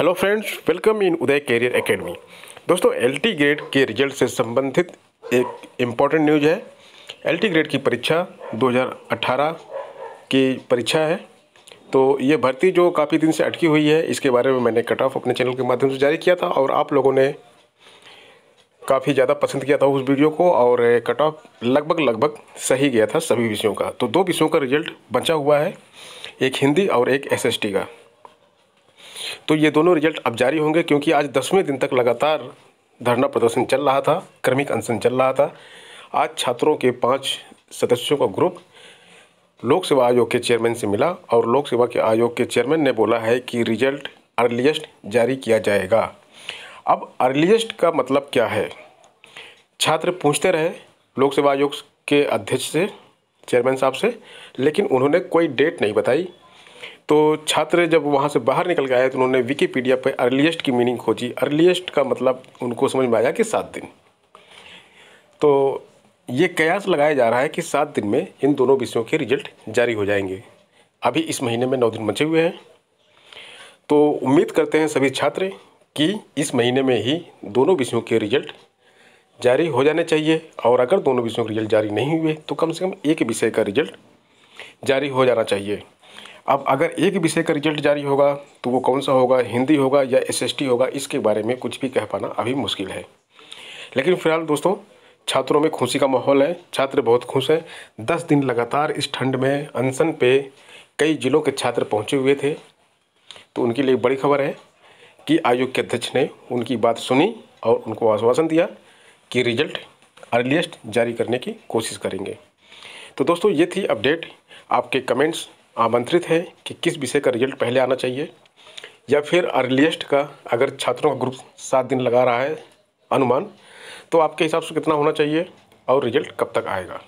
hello friends welcome in Uday career academy दोस्तों LT grade के result से संबंधित एक इम्पॉर्टेंट न्यूज है एलटी ग्रेड की परीक्षा 2018 की परीक्षा है तो ये भर्ती जो काफ़ी दिन से अटकी हुई है इसके बारे में मैंने कट ऑफ अपने चैनल के माध्यम से जारी किया था और आप लोगों ने काफ़ी ज़्यादा पसंद किया था उस वीडियो को और कट ऑफ लगभग लगभग सही गया था सभी विषयों का तो दो विषयों का रिजल्ट बचा हुआ है एक हिंदी और एक एसएसटी का तो ये दोनों रिजल्ट अब जारी होंगे क्योंकि आज दसवें दिन तक लगातार धरना प्रदर्शन चल रहा था क्रमिक अनशन चल रहा था आज छात्रों के पाँच सदस्यों का ग्रुप लोक सेवा आयोग के चेयरमैन से मिला और लोक सेवा के आयोग के चेयरमैन ने बोला है कि रिजल्ट अर्लीस्ट जारी किया जाएगा अब अर्लीस्ट का मतलब क्या है छात्र पूछते रहे लोक सेवा आयोग के अध्यक्ष से चेयरमैन साहब से लेकिन उन्होंने कोई डेट नहीं बताई तो छात्र जब वहाँ से बाहर निकल गए तो उन्होंने विकीपीडिया पर अर्लीस्ट की मीनिंग खोजी अर्लीस्ट का मतलब उनको समझ में आया कि सात दिन तो ये कयास लगाया जा रहा है कि सात दिन में इन दोनों विषयों के रिजल्ट जारी हो जाएंगे अभी इस महीने में नौ दिन बचे हुए हैं तो उम्मीद करते हैं सभी छात्र कि इस महीने में ही दोनों विषयों के रिजल्ट जारी हो जाने चाहिए और अगर दोनों विषयों के रिजल्ट जारी नहीं हुए तो कम से कम एक विषय का रिजल्ट जारी हो जाना चाहिए अब अगर एक विषय का रिजल्ट जारी होगा तो वो कौन सा होगा हिंदी होगा या एसएसटी होगा इसके बारे में कुछ भी कह पाना अभी मुश्किल है लेकिन फिलहाल दोस्तों छात्रों में खुशी का माहौल है छात्र बहुत खुश हैं दस दिन लगातार इस ठंड में अनशन पे कई जिलों के छात्र पहुंचे हुए थे तो उनके लिए बड़ी खबर है कि आयोग के अध्यक्ष ने उनकी बात सुनी और उनको आश्वासन दिया कि रिजल्ट अर्लीस्ट जारी करने की कोशिश करेंगे तो दोस्तों ये थी अपडेट आपके कमेंट्स आमंत्रित हैं कि किस विषय का रिजल्ट पहले आना चाहिए या फिर अर्लीस्ट का अगर छात्रों का ग्रुप सात दिन लगा रहा है अनुमान तो आपके हिसाब से कितना होना चाहिए और रिजल्ट कब तक आएगा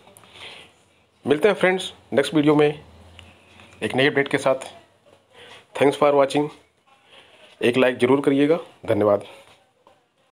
मिलते हैं फ्रेंड्स नेक्स्ट वीडियो में एक नए अपडेट के साथ थैंक्स फॉर वॉचिंग एक लाइक ज़रूर करिएगा धन्यवाद